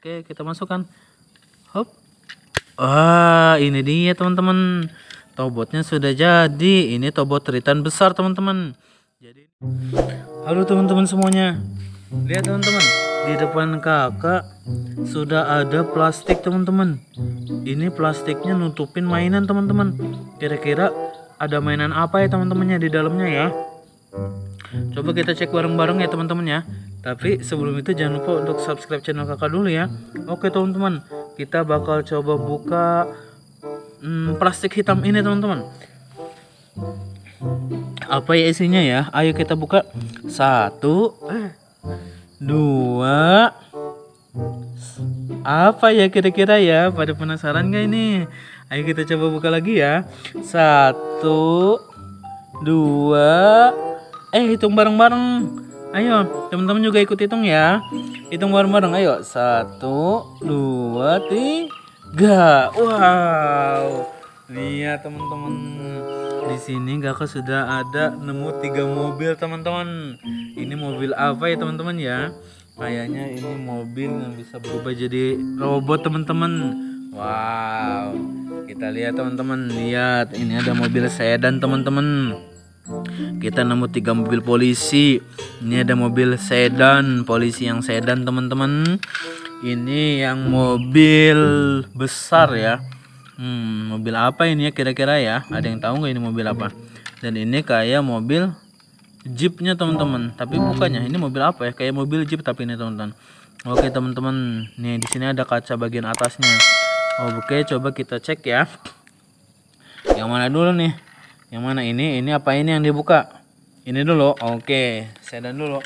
Oke, kita masukkan. Hop. Wah ini dia teman-teman. Tobotnya sudah jadi. Ini tobot return besar, teman-teman. Jadi Halo teman-teman semuanya. Lihat teman-teman, di depan Kakak sudah ada plastik, teman-teman. Ini plastiknya nutupin mainan, teman-teman. Kira-kira ada mainan apa ya teman-temannya di dalamnya ya? Coba kita cek bareng-bareng ya teman-teman ya. Tapi sebelum itu jangan lupa untuk subscribe channel kakak dulu ya. Oke teman-teman, kita bakal coba buka hmm, plastik hitam ini teman-teman. Apa ya isinya ya? Ayo kita buka. Satu, dua, apa ya kira-kira ya pada penasaran gak ini ayo kita coba buka lagi ya satu dua eh hitung bareng-bareng Ayo, teman-teman juga ikut hitung ya. Hitung bareng-bareng. Ayo, satu, dua, tiga. Wow, lihat ya, teman-teman. Di sini kakak sudah ada nemu tiga mobil teman-teman. Ini mobil apa ya teman-teman ya? Kayaknya ini mobil yang bisa berubah jadi robot teman-teman. Wow, kita lihat teman-teman. Lihat, ini ada mobil sedan teman-teman kita nemu tiga mobil polisi ini ada mobil sedan polisi yang sedan teman-teman ini yang mobil besar ya hmm, mobil apa ini ya kira-kira ya ada yang tahu nggak ini mobil apa dan ini kayak mobil jeepnya teman-teman tapi bukannya ini mobil apa ya kayak mobil jeep tapi ini teman-teman oke teman-teman nih di sini ada kaca bagian atasnya oke coba kita cek ya yang mana dulu nih yang mana ini ini apa ini yang dibuka ini dulu oke sedan dulu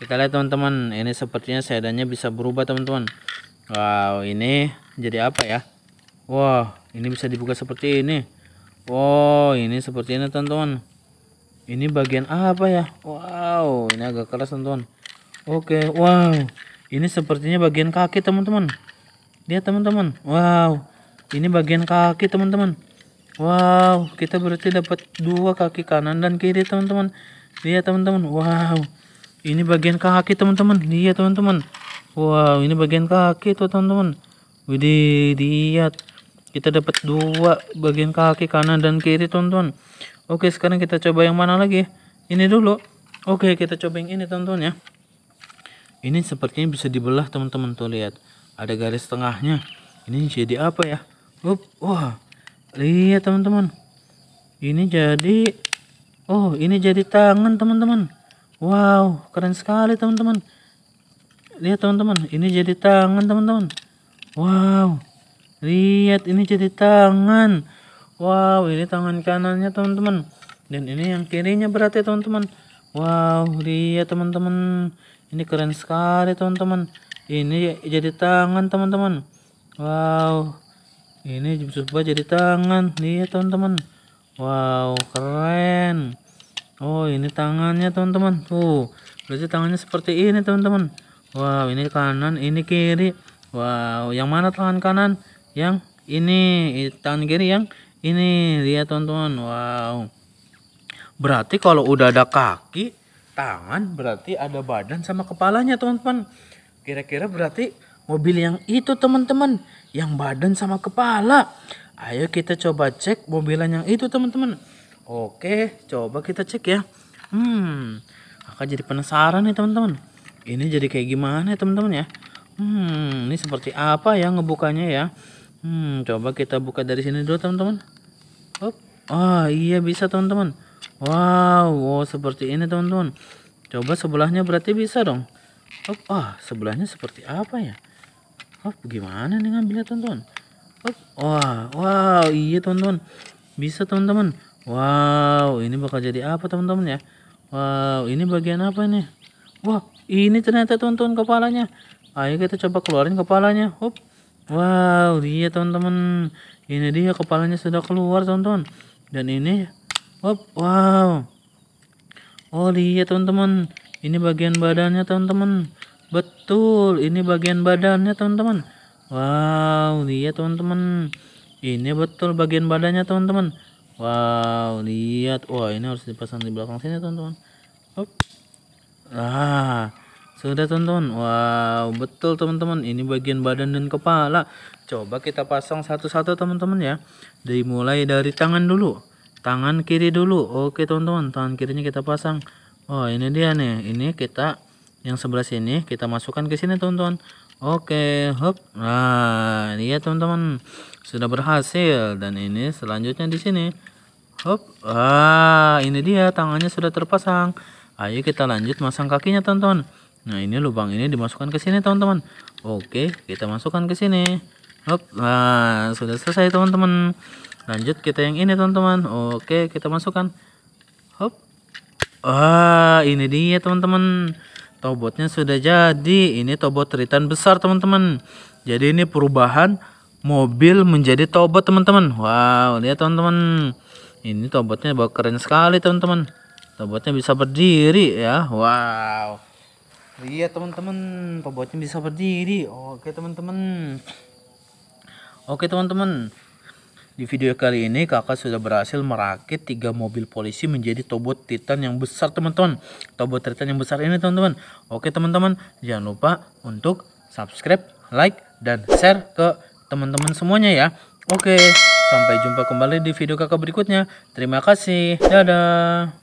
kita lihat teman-teman ini sepertinya sedannya bisa berubah teman-teman wow ini jadi apa ya wow ini bisa dibuka seperti ini wow ini seperti ini teman-teman ini bagian apa ya wow ini agak keras teman-teman oke wow ini sepertinya bagian kaki teman-teman lihat teman-teman wow ini bagian kaki teman-teman Wow, kita berarti dapat dua kaki kanan dan kiri teman-teman. Lihat teman-teman, wow. Ini bagian kaki teman-teman. Lihat teman-teman. Wow, ini bagian kaki tuh teman-teman. Widih, lihat. Kita dapat dua bagian kaki kanan dan kiri teman-teman. Oke, sekarang kita coba yang mana lagi? Ini dulu. Oke, kita coba yang ini teman-teman ya. Ini sepertinya bisa dibelah teman-teman tuh lihat. Ada garis tengahnya. Ini jadi apa ya? Up, wah lihat teman-teman ini jadi oh ini jadi tangan teman-teman wow keren sekali teman-teman lihat teman-teman ini jadi tangan teman-teman wow lihat ini jadi tangan wow ini tangan kanannya teman-teman dan ini yang kirinya berarti teman-teman wow lihat teman-teman ini keren sekali teman-teman ini jadi tangan teman-teman wow ini coba jadi tangan nih iya, teman-teman wow keren oh ini tangannya teman-teman tuh berarti tangannya seperti ini teman-teman wow ini kanan ini kiri wow yang mana tangan kanan yang ini eh, tangan kiri yang ini lihat teman-teman wow berarti kalau udah ada kaki tangan berarti ada badan sama kepalanya teman-teman kira-kira berarti Mobil yang itu teman-teman, yang badan sama kepala. Ayo kita coba cek mobilan yang itu teman-teman. Oke, coba kita cek ya. Hmm, akan jadi penasaran nih teman-teman. Ini jadi kayak gimana ya teman-teman ya. Hmm, ini seperti apa ya ngebukanya ya. Hmm, coba kita buka dari sini dulu teman-teman. Ah, oh, iya bisa teman-teman. Wow, wow, seperti ini teman-teman. Coba sebelahnya berarti bisa dong. Hop. Ah, oh, sebelahnya seperti apa ya? Oh, gimana nih ngambilnya tonton? teman wah, wow, iya tonton, Bisa teman-teman. Wow, ini bakal jadi apa teman-teman ya? Wow, ini bagian apa nih? Wah, ini ternyata tonton kepalanya. Ayo kita coba keluarin kepalanya. Hop. Wow, iya teman-teman. Ini dia kepalanya sudah keluar tonton. Dan ini hop, wow. Oh, iya teman-teman. Ini bagian badannya teman-teman. Betul, ini bagian badannya teman-teman. Wow, lihat teman-teman. Ini betul bagian badannya teman-teman. Wow, lihat. Wah, ini harus dipasang di belakang sini teman-teman. Ah, sudah teman-teman. Wow, betul teman-teman. Ini bagian badan dan kepala. Coba kita pasang satu-satu teman-teman ya. Dimulai dari tangan dulu. Tangan kiri dulu. Oke teman-teman, tangan kirinya kita pasang. Oh, ini dia nih. Ini kita yang sebelah sini kita masukkan ke sini teman-teman oke hop nah ini ya teman-teman sudah berhasil dan ini selanjutnya di sini hop ah ini dia tangannya sudah terpasang ayo kita lanjut masang kakinya teman-teman nah ini lubang ini dimasukkan ke sini teman-teman oke kita masukkan ke sini hop nah sudah selesai teman-teman lanjut kita yang ini teman-teman oke kita masukkan hop ah ini dia teman-teman Tobotnya sudah jadi. Ini tobot return besar, teman-teman. Jadi ini perubahan mobil menjadi tobot, teman-teman. Wow, lihat teman-teman. Ini tobotnya bawa keren sekali, teman-teman. Tobotnya bisa berdiri ya. Wow. Lihat teman-teman, tobotnya bisa berdiri. Oke, teman-teman. Oke, teman-teman. Di video kali ini kakak sudah berhasil merakit tiga mobil polisi menjadi tobot titan yang besar teman-teman. Tobot titan yang besar ini teman-teman. Oke teman-teman jangan lupa untuk subscribe, like, dan share ke teman-teman semuanya ya. Oke sampai jumpa kembali di video kakak berikutnya. Terima kasih. Dadah.